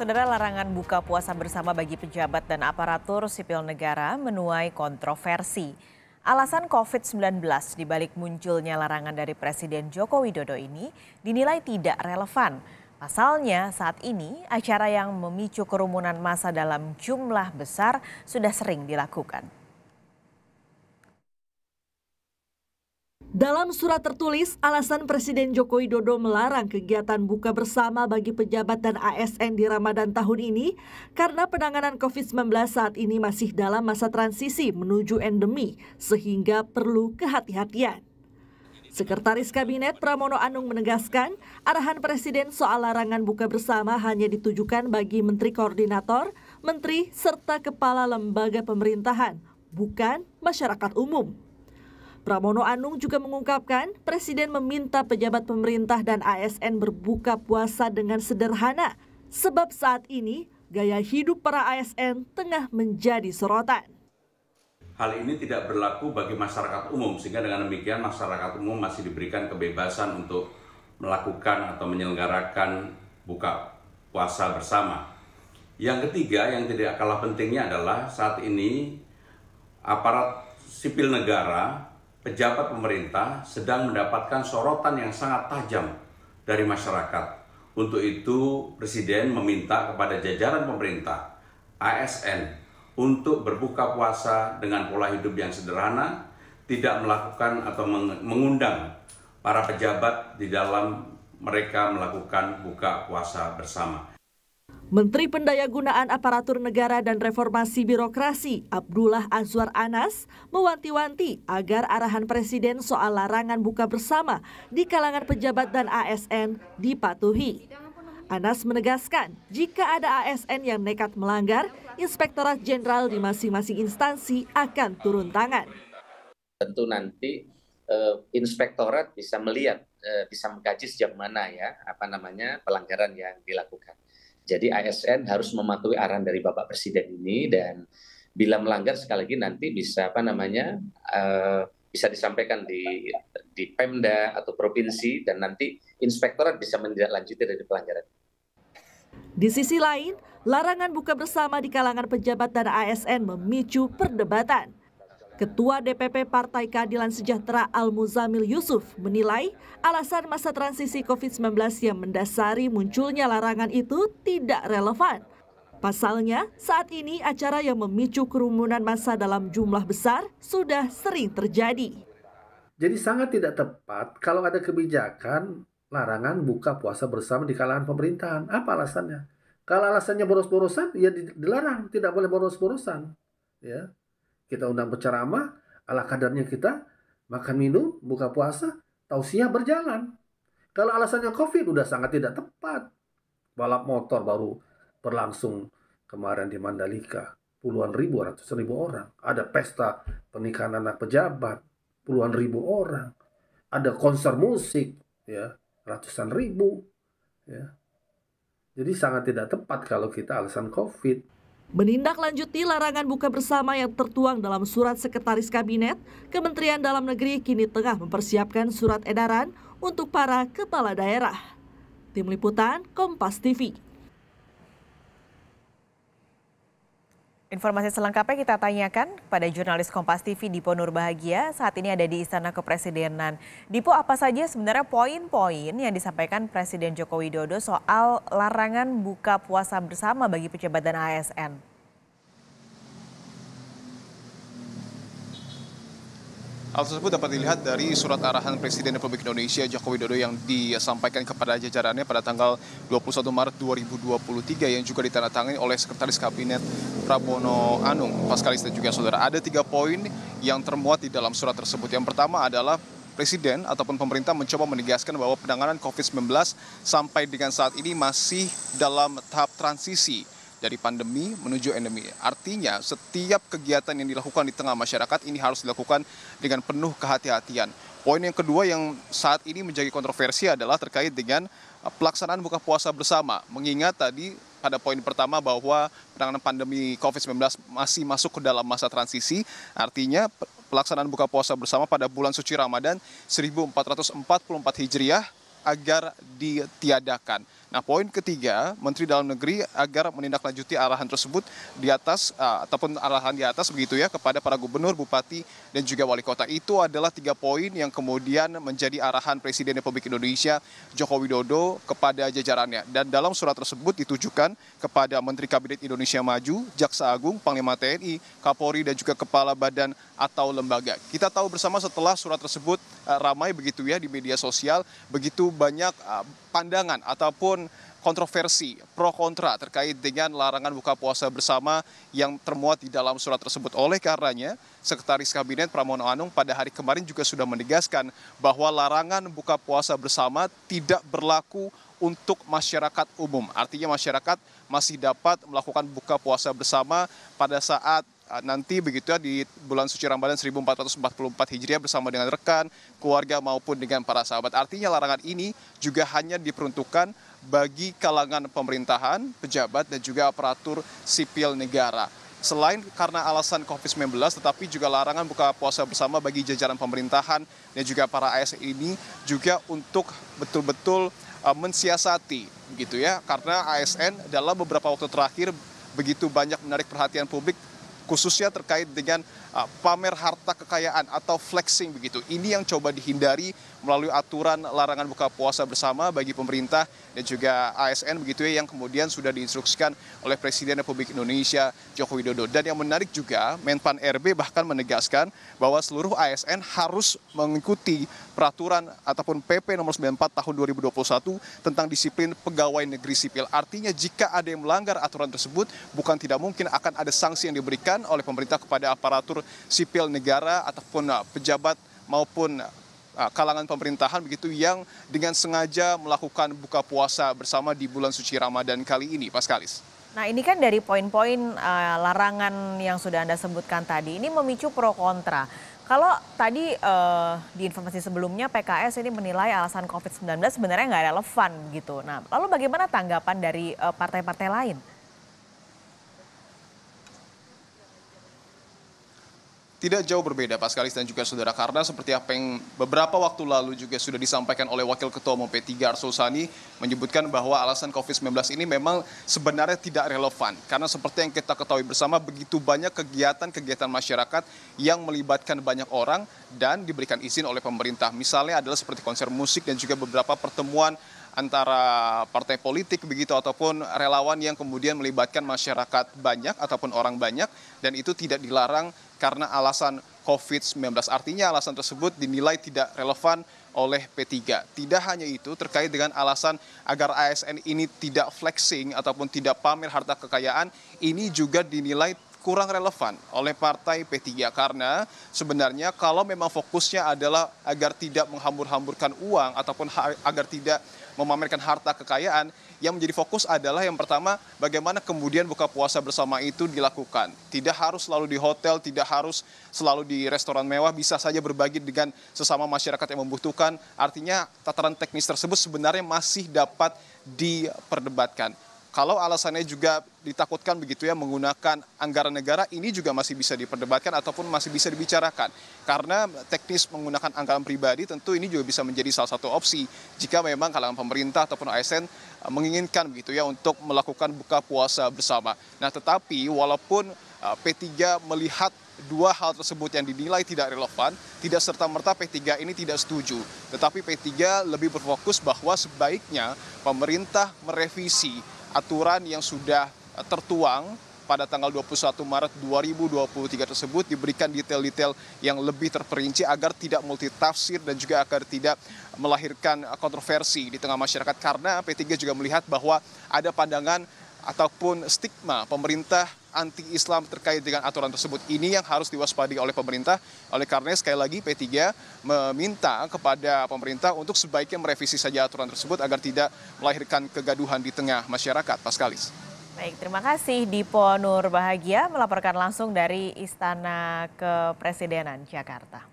Saudara larangan buka puasa bersama bagi pejabat dan aparatur sipil negara menuai kontroversi. Alasan COVID-19 dibalik munculnya larangan dari Presiden Joko Widodo ini dinilai tidak relevan. Pasalnya saat ini acara yang memicu kerumunan massa dalam jumlah besar sudah sering dilakukan. Dalam surat tertulis, alasan Presiden Joko Widodo melarang kegiatan buka bersama bagi pejabat dan ASN di Ramadan tahun ini karena penanganan COVID-19 saat ini masih dalam masa transisi menuju endemi, sehingga perlu kehati-hatian. Sekretaris Kabinet Pramono Anung menegaskan, arahan Presiden soal larangan buka bersama hanya ditujukan bagi Menteri Koordinator, Menteri, serta Kepala Lembaga Pemerintahan, bukan masyarakat umum. Pramono Anung juga mengungkapkan, Presiden meminta pejabat pemerintah dan ASN berbuka puasa dengan sederhana, sebab saat ini gaya hidup para ASN tengah menjadi sorotan. Hal ini tidak berlaku bagi masyarakat umum, sehingga dengan demikian masyarakat umum masih diberikan kebebasan untuk melakukan atau menyelenggarakan buka puasa bersama. Yang ketiga yang tidak kalah pentingnya adalah saat ini aparat sipil negara pejabat pemerintah sedang mendapatkan sorotan yang sangat tajam dari masyarakat. Untuk itu, Presiden meminta kepada jajaran pemerintah ASN untuk berbuka puasa dengan pola hidup yang sederhana, tidak melakukan atau mengundang para pejabat di dalam mereka melakukan buka puasa bersama. Menteri Pendayagunaan Aparatur Negara dan Reformasi Birokrasi Abdullah Azwar Anas mewanti-wanti agar arahan Presiden soal larangan buka bersama di kalangan pejabat dan ASN dipatuhi. Anas menegaskan, jika ada ASN yang nekat melanggar, Inspektorat Jenderal di masing-masing instansi akan turun tangan. Tentu nanti uh, Inspektorat bisa melihat, uh, bisa mengkaji sejak mana ya, apa namanya pelanggaran yang dilakukan jadi ASN harus mematuhi arahan dari Bapak Presiden ini dan bila melanggar sekali lagi nanti bisa apa namanya uh, bisa disampaikan di di Pemda atau provinsi dan nanti inspektorat bisa menindaklanjuti dari pelanggaran. Di sisi lain, larangan buka bersama di kalangan pejabat dan ASN memicu perdebatan. Ketua DPP Partai Keadilan Sejahtera Al-Muzamil Yusuf menilai alasan masa transisi COVID-19 yang mendasari munculnya larangan itu tidak relevan. Pasalnya, saat ini acara yang memicu kerumunan massa dalam jumlah besar sudah sering terjadi. Jadi sangat tidak tepat kalau ada kebijakan larangan buka puasa bersama di kalangan pemerintahan. Apa alasannya? Kalau alasannya boros-borosan, ya dilarang, tidak boleh boros-borosan. Ya, kita undang berceramah ala kadarnya kita, makan minum, buka puasa, tausiah berjalan. Kalau alasannya COVID udah sangat tidak tepat. Balap motor baru berlangsung kemarin di Mandalika. Puluhan ribu, ratusan ribu orang. Ada pesta pernikahan anak pejabat. Puluhan ribu orang. Ada konser musik. ya Ratusan ribu. Ya. Jadi sangat tidak tepat kalau kita alasan COVID. Menindaklanjuti larangan buka bersama yang tertuang dalam surat sekretaris kabinet, Kementerian Dalam Negeri kini tengah mempersiapkan surat edaran untuk para kepala daerah. Tim Liputan Kompas TV Informasi selengkapnya kita tanyakan pada jurnalis Kompas TV Dipo Nurbahagia saat ini ada di Istana Kepresidenan. Dipo apa saja sebenarnya poin-poin yang disampaikan Presiden Joko Widodo soal larangan buka puasa bersama bagi pejabat dan ASN? Hal tersebut dapat dilihat dari surat arahan Presiden Republik Indonesia Joko Widodo yang disampaikan kepada jajarannya pada tanggal 21 Maret 2023 yang juga ditandatangani oleh Sekretaris Kabinet Prabowo Anung, Paskalis dan juga Saudara. Ada tiga poin yang termuat di dalam surat tersebut. Yang pertama adalah Presiden ataupun pemerintah mencoba menegaskan bahwa penanganan COVID-19 sampai dengan saat ini masih dalam tahap transisi dari pandemi menuju endemi. Artinya setiap kegiatan yang dilakukan di tengah masyarakat ini harus dilakukan dengan penuh kehati-hatian. Poin yang kedua yang saat ini menjadi kontroversi adalah terkait dengan uh, pelaksanaan buka puasa bersama. Mengingat tadi pada poin pertama bahwa penanganan pandemi COVID-19 masih masuk ke dalam masa transisi, artinya pelaksanaan buka puasa bersama pada bulan suci Ramadan 1444 Hijriah agar ditiadakan. Nah, poin ketiga, Menteri Dalam Negeri agar menindaklanjuti arahan tersebut di atas eh, ataupun arahan di atas begitu ya kepada para gubernur, bupati dan juga wali kota. Itu adalah tiga poin yang kemudian menjadi arahan Presiden Republik Indonesia Joko Widodo kepada jajarannya. Dan dalam surat tersebut ditujukan kepada Menteri Kabinet Indonesia Maju, Jaksa Agung, Panglima TNI, Kapolri dan juga kepala badan atau lembaga. Kita tahu bersama setelah surat tersebut eh, ramai begitu ya di media sosial, begitu banyak eh, pandangan ataupun ataupun kontroversi pro kontra terkait dengan larangan buka puasa bersama yang termuat di dalam surat tersebut. Oleh karenanya, Sekretaris Kabinet Pramono Anung pada hari kemarin juga sudah menegaskan bahwa larangan buka puasa bersama tidak berlaku untuk masyarakat umum. Artinya masyarakat masih dapat melakukan buka puasa bersama pada saat eh, nanti begitu ya di bulan suci Ramadan 1444 Hijriah bersama dengan rekan, keluarga maupun dengan para sahabat. Artinya larangan ini juga hanya diperuntukkan bagi kalangan pemerintahan, pejabat, dan juga aparatur sipil negara. Selain karena alasan COVID-19, tetapi juga larangan buka puasa bersama bagi jajaran pemerintahan dan juga para ASN ini juga untuk betul-betul eh, mensiasati, gitu ya, karena ASN dalam beberapa waktu terakhir begitu banyak menarik perhatian publik khususnya terkait dengan uh, pamer harta kekayaan atau flexing begitu. Ini yang coba dihindari melalui aturan larangan buka puasa bersama bagi pemerintah dan juga ASN begitu ya yang kemudian sudah diinstruksikan oleh Presiden Republik Indonesia Joko Widodo. Dan yang menarik juga Menpan RB bahkan menegaskan bahwa seluruh ASN harus mengikuti peraturan ataupun PP nomor 94 tahun 2021 tentang disiplin pegawai negeri sipil. Artinya jika ada yang melanggar aturan tersebut bukan tidak mungkin akan ada sanksi yang diberikan diberikan oleh pemerintah kepada aparatur sipil negara ataupun uh, pejabat maupun uh, kalangan pemerintahan begitu yang dengan sengaja melakukan buka puasa bersama di bulan suci Ramadan kali ini, Paskalis. Nah ini kan dari poin-poin uh, larangan yang sudah Anda sebutkan tadi, ini memicu pro kontra. Kalau tadi uh, di informasi sebelumnya PKS ini menilai alasan COVID-19 sebenarnya nggak relevan gitu. Nah lalu bagaimana tanggapan dari uh, partai-partai uh, partai -partai lain? tidak jauh berbeda Pak Skalis dan juga Saudara Karena seperti apa yang beberapa waktu lalu juga sudah disampaikan oleh Wakil Ketua Umum P3 Arsul Sani menyebutkan bahwa alasan COVID-19 ini memang sebenarnya tidak relevan karena seperti yang kita ketahui bersama begitu banyak kegiatan-kegiatan masyarakat yang melibatkan banyak orang dan diberikan izin oleh pemerintah misalnya adalah seperti konser musik dan juga beberapa pertemuan antara partai politik begitu ataupun relawan yang kemudian melibatkan masyarakat banyak ataupun orang banyak dan itu tidak dilarang karena alasan COVID-19. Artinya alasan tersebut dinilai tidak relevan oleh P3. Tidak hanya itu, terkait dengan alasan agar ASN ini tidak flexing ataupun tidak pamer harta kekayaan, ini juga dinilai kurang relevan oleh partai P3 karena sebenarnya kalau memang fokusnya adalah agar tidak menghambur-hamburkan uang ataupun agar tidak memamerkan harta kekayaan yang menjadi fokus adalah yang pertama bagaimana kemudian buka puasa bersama itu dilakukan. Tidak harus selalu di hotel, tidak harus selalu di restoran mewah, bisa saja berbagi dengan sesama masyarakat yang membutuhkan. Artinya tataran teknis tersebut sebenarnya masih dapat diperdebatkan kalau alasannya juga ditakutkan begitu ya menggunakan anggaran negara ini juga masih bisa diperdebatkan ataupun masih bisa dibicarakan karena teknis menggunakan anggaran pribadi tentu ini juga bisa menjadi salah satu opsi jika memang kalangan pemerintah ataupun ASN e, menginginkan begitu ya untuk melakukan buka puasa bersama. Nah, tetapi walaupun e, P3 melihat dua hal tersebut yang dinilai tidak relevan, tidak serta-merta P3 ini tidak setuju. Tetapi P3 lebih berfokus bahwa sebaiknya pemerintah merevisi aturan yang sudah eh, tertuang pada tanggal 21 Maret 2023 tersebut diberikan detail-detail yang lebih terperinci agar tidak multitafsir dan juga agar tidak melahirkan eh, kontroversi di tengah masyarakat karena P3 juga melihat bahwa ada pandangan ataupun stigma pemerintah anti-Islam terkait dengan aturan tersebut. Ini yang harus diwaspadi oleh pemerintah. Oleh karena sekali lagi P3 meminta kepada pemerintah untuk sebaiknya merevisi saja aturan tersebut agar tidak melahirkan kegaduhan di tengah masyarakat. Paskalis. Baik, terima kasih Dipo Nur Bahagia melaporkan langsung dari Istana Kepresidenan Jakarta.